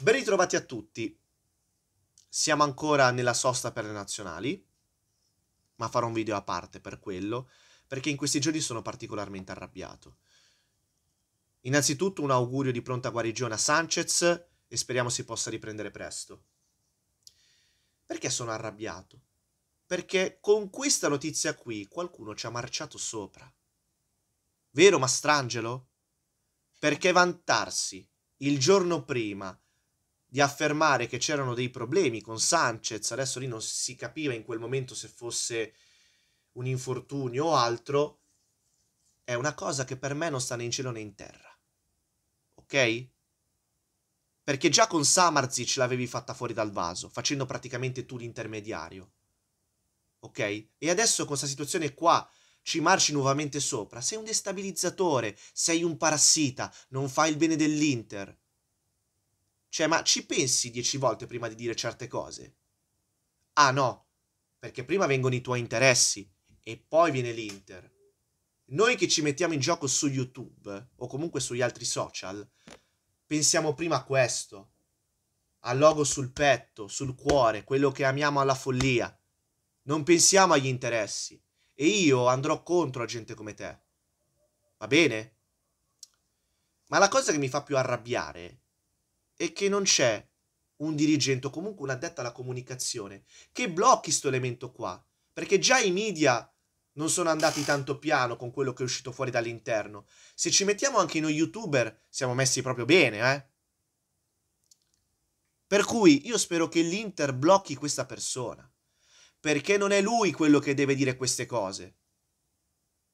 Ben ritrovati a tutti. Siamo ancora nella sosta per le nazionali, ma farò un video a parte per quello, perché in questi giorni sono particolarmente arrabbiato. Innanzitutto un augurio di pronta guarigione a Sanchez e speriamo si possa riprendere presto. Perché sono arrabbiato? Perché con questa notizia qui qualcuno ci ha marciato sopra. Vero Mastrangelo? Perché vantarsi il giorno prima di affermare che c'erano dei problemi con Sanchez, adesso lì non si capiva in quel momento se fosse un infortunio o altro, è una cosa che per me non sta né in cielo né in terra. Ok? Perché già con Samarzic l'avevi fatta fuori dal vaso, facendo praticamente tu l'intermediario. Ok? E adesso con questa situazione qua ci marci nuovamente sopra. Sei un destabilizzatore, sei un parassita, non fai il bene dell'Inter. Cioè, ma ci pensi dieci volte prima di dire certe cose? Ah no, perché prima vengono i tuoi interessi e poi viene l'Inter. Noi che ci mettiamo in gioco su YouTube o comunque sugli altri social, pensiamo prima a questo, al logo sul petto, sul cuore, quello che amiamo alla follia. Non pensiamo agli interessi e io andrò contro a gente come te. Va bene? Ma la cosa che mi fa più arrabbiare e che non c'è un dirigente o comunque un addetto alla comunicazione che blocchi questo elemento qua, perché già i media non sono andati tanto piano con quello che è uscito fuori dall'interno. Se ci mettiamo anche noi youtuber, siamo messi proprio bene, eh? Per cui io spero che l'Inter blocchi questa persona, perché non è lui quello che deve dire queste cose.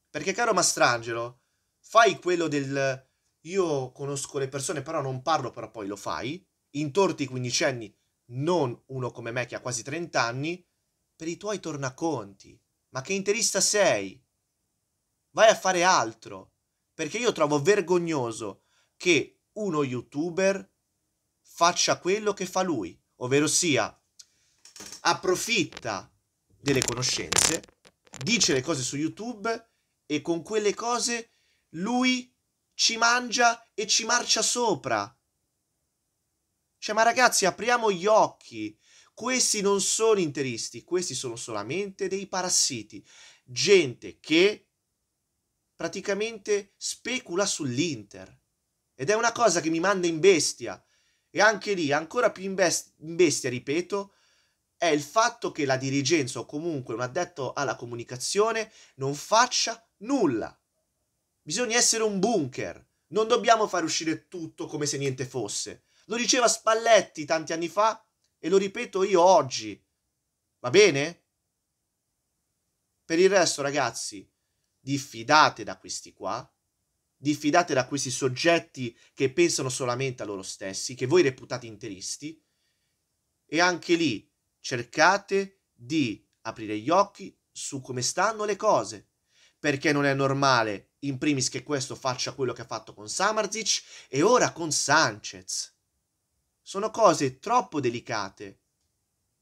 Perché caro Mastrangelo, fai quello del io conosco le persone, però non parlo, però poi lo fai, intorti i quindicenni, non uno come me che ha quasi 30 anni, per i tuoi tornaconti. Ma che interista sei? Vai a fare altro. Perché io trovo vergognoso che uno youtuber faccia quello che fa lui, ovvero sia approfitta delle conoscenze, dice le cose su YouTube e con quelle cose lui ci mangia e ci marcia sopra. Cioè, ma ragazzi, apriamo gli occhi. Questi non sono interisti, questi sono solamente dei parassiti, gente che praticamente specula sull'Inter. Ed è una cosa che mi manda in bestia. E anche lì, ancora più in, best- in bestia, ripeto, è il fatto che la dirigenza o comunque un addetto alla comunicazione non faccia nulla. Bisogna essere un bunker. Non dobbiamo far uscire tutto come se niente fosse. Lo diceva Spalletti tanti anni fa e lo ripeto io oggi. Va bene? Per il resto, ragazzi, diffidate da questi qua, diffidate da questi soggetti che pensano solamente a loro stessi, che voi reputate interisti, e anche lì cercate di aprire gli occhi su come stanno le cose, perché non è normale in primis che questo faccia quello che ha fatto con Samarzic e ora con Sanchez. Sono cose troppo delicate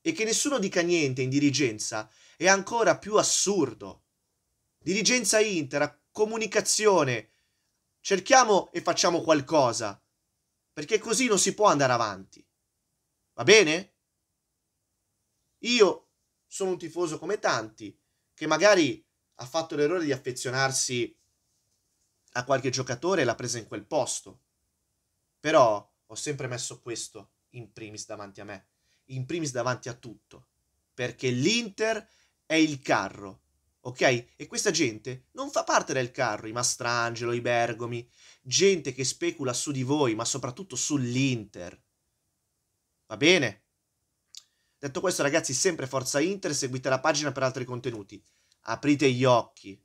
e che nessuno dica niente in dirigenza è ancora più assurdo. Dirigenza Inter, comunicazione, cerchiamo e facciamo qualcosa, perché così non si può andare avanti. Va bene? Io sono un tifoso come tanti, che magari ha fatto l'errore di affezionarsi a qualche giocatore l'ha presa in quel posto. Però ho sempre messo questo in primis davanti a me, in primis davanti a tutto, perché l'Inter è il carro, ok? E questa gente non fa parte del carro, i Mastrangelo, i Bergomi, gente che specula su di voi, ma soprattutto sull'Inter. Va bene? Detto questo ragazzi, sempre Forza Inter, seguite la pagina per altri contenuti. Aprite gli occhi.